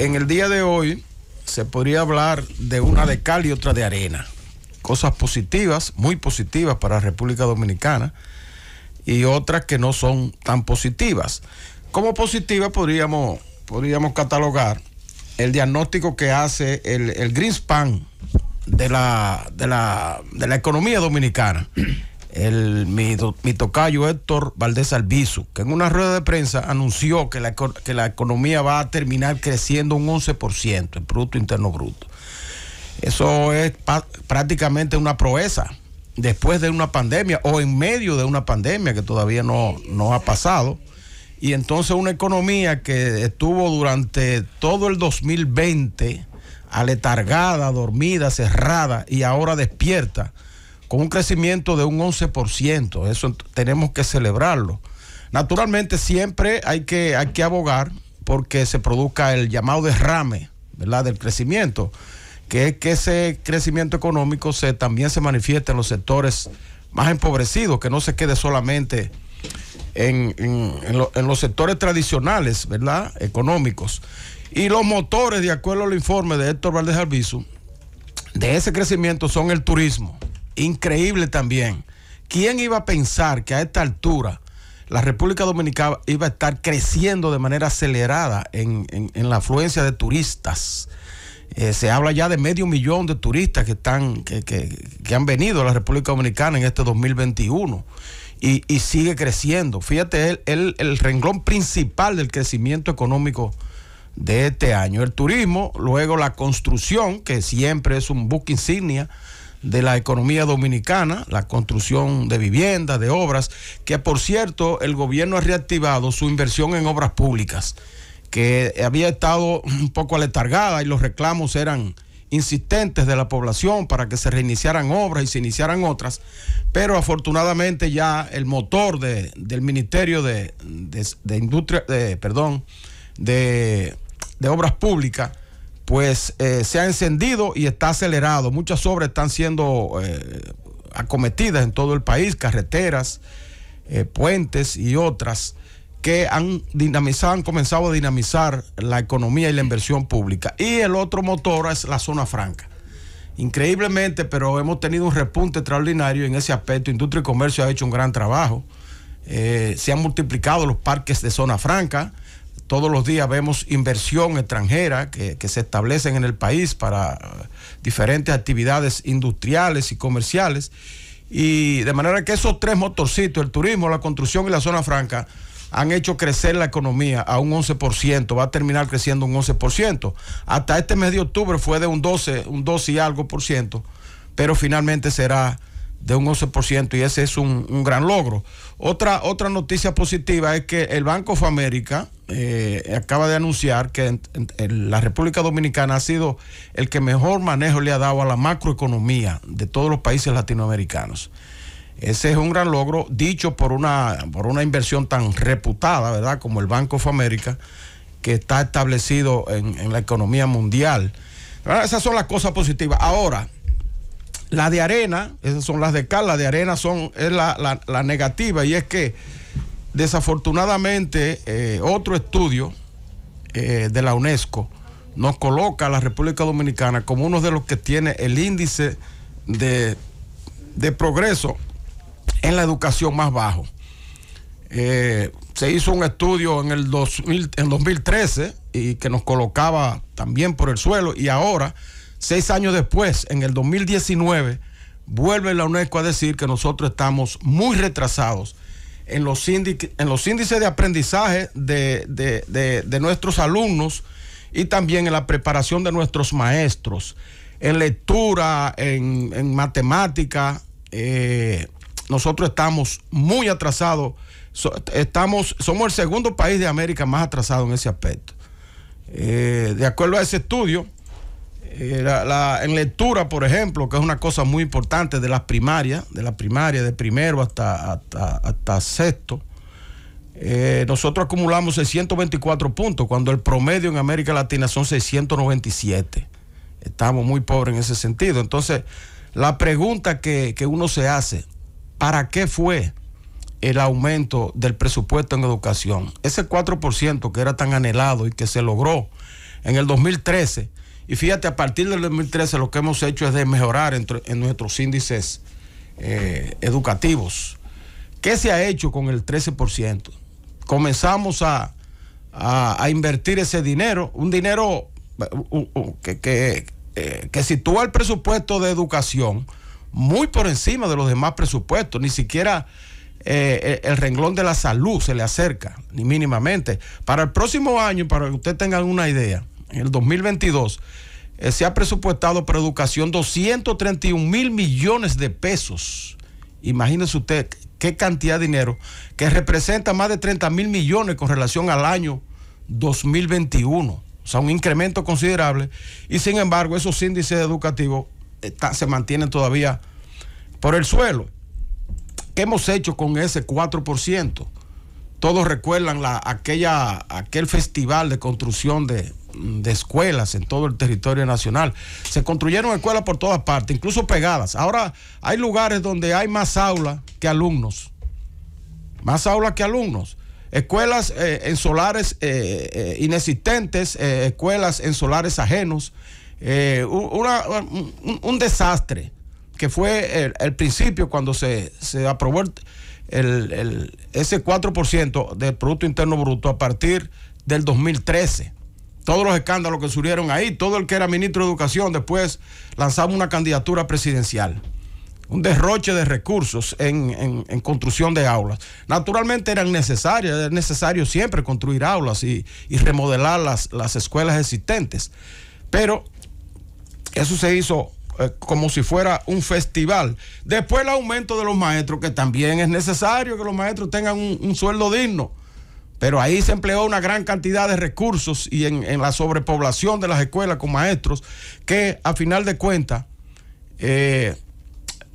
En el día de hoy se podría hablar de una de cal y otra de arena. Cosas positivas, muy positivas para la República Dominicana y otras que no son tan positivas. Como positiva podríamos, podríamos catalogar el diagnóstico que hace el, el Greenspan de de, la, de la economía dominicana el, mi, tocayo Héctor Valdés Albizu, que en una rueda de prensa anunció que la, economía va a terminar creciendo un 11%, el Producto Interno Bruto. Eso es prácticamente una proeza después de una pandemia o en medio de una pandemia que todavía no, no ha pasado. Y entonces una economía que estuvo durante todo el 2020 aletargada, dormida, cerrada y ahora despierta con un crecimiento de un 11%. Eso tenemos que celebrarlo. Naturalmente siempre hay que, hay que abogar porque se produzca el llamado derrame ¿verdad? del crecimiento, que es que ese crecimiento económico se, también se manifiesta en los sectores más empobrecidos, que no se quede solamente en, los sectores tradicionales ¿verdad? económicos. Y los motores, de acuerdo al informe de Héctor Valdez Albizu, de ese crecimiento son el turismo, increíble también. ¿Quién iba a pensar que a esta altura la República Dominicana iba a estar creciendo de manera acelerada en, en, la afluencia de turistas? Eh, se habla ya de medio millón de turistas que, están, que, que, que han venido a la República Dominicana en este 2021 y, y sigue creciendo. Fíjate, el, el, renglón principal del crecimiento económico de este año. El turismo, luego la construcción, que siempre es un buque insignia de la economía dominicana, la construcción de viviendas, de obras, que por cierto el gobierno ha reactivado su inversión en obras públicas, que había estado un poco aletargada y los reclamos eran insistentes de la población para que se reiniciaran obras y se iniciaran otras, pero afortunadamente ya el motor del Ministerio de, Industria, perdón, de, de Obras Públicas, pues eh, se ha encendido y está acelerado. Muchas obras están siendo eh, acometidas en todo el país, carreteras, eh, puentes y otras que han dinamizado, han comenzado a dinamizar la economía y la inversión pública. Y el otro motor es la zona franca. Increíblemente, pero hemos tenido un repunte extraordinario en ese aspecto. Industria y Comercio ha hecho un gran trabajo. se han multiplicado los parques de zona franca todos los días vemos inversión extranjera que, se establecen en el país para eh, diferentes actividades industriales y comerciales. Y de manera que esos tres motorcitos, el turismo, la construcción y la zona franca, han hecho crecer la economía a un 11%, va a terminar creciendo un 11%. Hasta este mes de octubre fue de un 12, un 12 y algo por ciento, pero finalmente será de un 11% y ese es un, gran logro. Otra, otra noticia positiva es que el Banco of América eh, acaba de anunciar que la República Dominicana ha sido el que mejor manejo le ha dado a la macroeconomía de todos los países latinoamericanos. Ese es un gran logro dicho por una, por una inversión tan reputada, ¿verdad? Como el Banco of América, que está establecido en, la economía mundial. Esas son las cosas positivas. Ahora, la de arena, esas son las de cal, la de arena son, es la, la, negativa y es que desafortunadamente eh, otro estudio eh, de la UNESCO nos coloca a la República Dominicana como uno de los que tiene el índice de, progreso en la educación más bajo. Eh, se hizo un estudio en el 2000, en 2013 y que nos colocaba también por el suelo y ahora Seis años después, en el 2019, vuelve la UNESCO a decir que nosotros estamos muy retrasados en los, índices de aprendizaje de, nuestros alumnos y también en la preparación de nuestros maestros, en lectura, en, matemática. Eh, nosotros estamos muy atrasados, estamos, somos el segundo país de América más atrasado en ese aspecto. Eh, de acuerdo a ese estudio, eh, en lectura, por ejemplo, que es una cosa muy importante de las primarias, de la primaria, de primero hasta, hasta, sexto, eh, nosotros acumulamos 624 puntos, cuando el promedio en América Latina son 697. Estamos muy pobres en ese sentido. Entonces, la pregunta que, que uno se hace, ¿para qué fue el aumento del presupuesto en educación? Ese 4% que era tan anhelado y que se logró en el 2013 y fíjate, a partir del 2013 lo que hemos hecho es de mejorar en nuestros índices eh, educativos. ¿Qué se ha hecho con el 13%? Comenzamos a, invertir ese dinero, un dinero que, eh, que, sitúa el presupuesto de educación muy por encima de los demás presupuestos, ni siquiera... Eh, el renglón de la salud se le acerca, ni mínimamente. Para el próximo año, para que usted tengan una idea, en el 2022, eh, se ha presupuestado para educación 231 mil millones de pesos. Imagínese usted qué cantidad de dinero que representa más de 30 mil millones con relación al año 2021. O sea, un incremento considerable. Y sin embargo, esos índices educativos eh, se mantienen todavía por el suelo. ¿Qué hemos hecho con ese 4%? Todos recuerdan la, aquella, aquel festival de construcción de, de escuelas en todo el territorio nacional. Se construyeron escuelas por todas partes, incluso pegadas. Ahora hay lugares donde hay más aulas que alumnos. Más aulas que alumnos. Escuelas eh, en solares eh, eh, inexistentes, escuelas en solares ajenos. un, desastre que fue el, principio cuando se, aprobó ese 4% del Producto Interno Bruto a partir del 2013 todos los escándalos que surgieron ahí, todo el que era ministro de Educación después lanzaba una candidatura presidencial. Un derroche de recursos en, construcción de aulas. Naturalmente eran necesarias, era necesario siempre construir aulas y, remodelar las, las, escuelas existentes. Pero eso se hizo eh, como si fuera un festival. Después el aumento de los maestros, que también es necesario que los maestros tengan un sueldo digno pero ahí se empleó una gran cantidad de recursos y en, la sobrepoblación de las escuelas con maestros que a final de cuentas eh,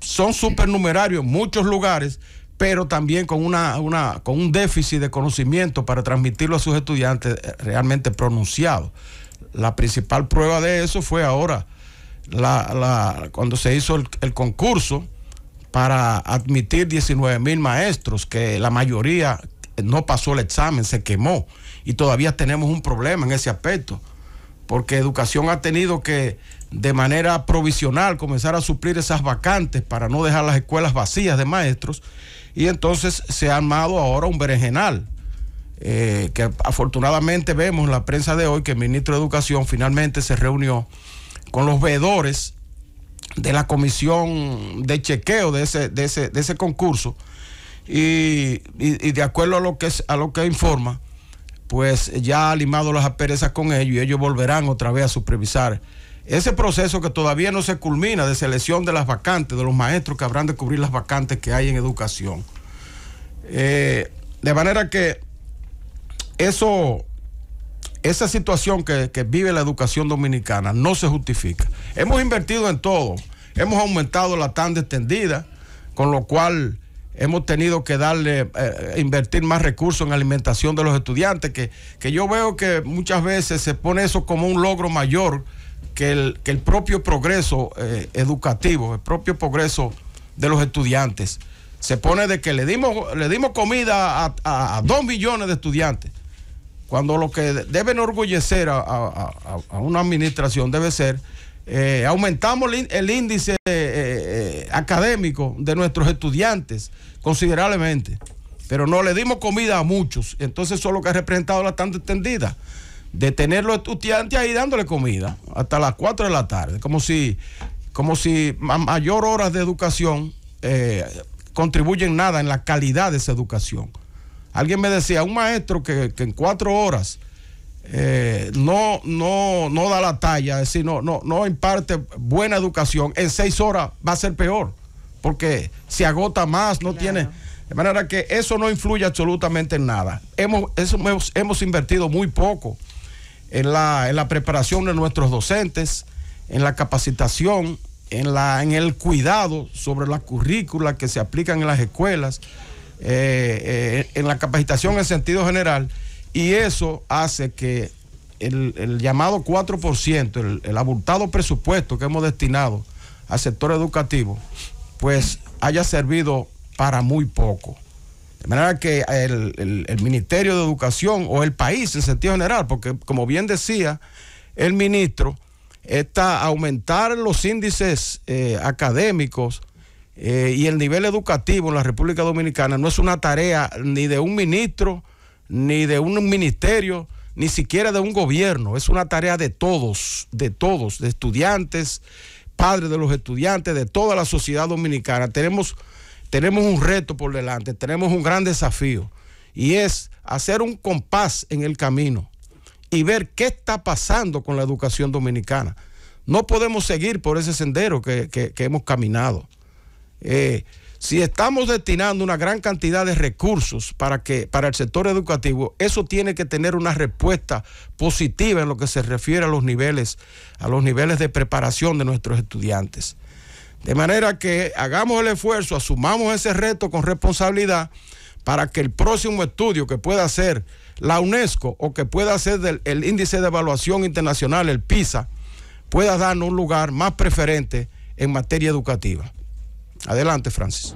son supernumerarios en muchos lugares, pero también con, una, con un déficit de conocimiento para transmitirlo a sus estudiantes eh, realmente pronunciado. La principal prueba de eso fue ahora, cuando se hizo el, el concurso para admitir 19 mil maestros, que la mayoría no pasó el examen, se quemó. Y todavía tenemos un problema en ese aspecto, porque educación ha tenido que de manera provisional comenzar a suplir esas vacantes para no dejar las escuelas vacías de maestros. Y entonces se ha armado ahora un berenjenal. Eh, que afortunadamente vemos en la prensa de hoy que el ministro de Educación finalmente se reunió con los veedores de la comisión de chequeo de de ese, de ese concurso y, de acuerdo a lo que a lo que informa, pues ya ha limado las aperezas con ellos y ellos volverán otra vez a supervisar ese proceso que todavía no se culmina de selección de las vacantes, de los maestros que habrán de cubrir las vacantes que hay en educación. Eh, de manera que eso, esa situación que, que vive la educación dominicana no se justifica. Hemos invertido en todo, hemos aumentado la tanda extendida, con lo cual hemos tenido que darle, eh, invertir más recursos en alimentación de los estudiantes, que, yo veo que muchas veces se pone eso como un logro mayor que el, propio progreso eh, educativo, el propio progreso de los estudiantes. Se pone de que le dimos, le dimos comida a, dos millones de estudiantes, cuando lo que debe enorgullecer a, una administración debe ser, eh, aumentamos el, índice... De, académico de nuestros estudiantes considerablemente, pero no le dimos comida a muchos. Entonces eso lo que ha representado la tanta extendida, de tener los estudiantes ahí dándole comida hasta las 4 de la tarde, como si, como si mayor horas de educación eh, contribuyen nada en la calidad de esa educación. Alguien me decía, un maestro que, que en cuatro horas eh, no, no, no da la talla, es decir, no, no, imparte buena educación, en seis horas va a ser peor, porque se agota más, no tiene... De manera que eso no influye absolutamente en nada. Hemos, hemos, invertido muy poco en la, en la preparación de nuestros docentes, en la capacitación, en, la, en el cuidado sobre las currículas que se aplican en las escuelas, eh, eh, en la capacitación en sentido general. Y eso hace que el, llamado 4%, el, el, abultado presupuesto que hemos destinado al sector educativo, pues haya servido para muy poco. De manera que el, Ministerio de Educación o el país en sentido general, porque como bien decía el ministro, está aumentar los índices eh, académicos eh, y el nivel educativo en la República Dominicana no es una tarea ni de un ministro ni de un ministerio, ni siquiera de un gobierno. Es una tarea de todos, de todos, de estudiantes, padres de los estudiantes, de toda la sociedad dominicana. Tenemos, tenemos un reto por delante, tenemos un gran desafío y es hacer un compás en el camino y ver qué está pasando con la educación dominicana. No podemos seguir por ese sendero que, hemos caminado. Eh, si estamos destinando una gran cantidad de recursos para, que, para el sector educativo, eso tiene que tener una respuesta positiva en lo que se refiere a los niveles, a los niveles de preparación de nuestros estudiantes. De manera que hagamos el esfuerzo, asumamos ese reto con responsabilidad para que el próximo estudio que pueda hacer la UNESCO o que pueda hacer el índice de evaluación internacional, el PISA, pueda darnos un lugar más preferente en materia educativa. Adelante, Francis.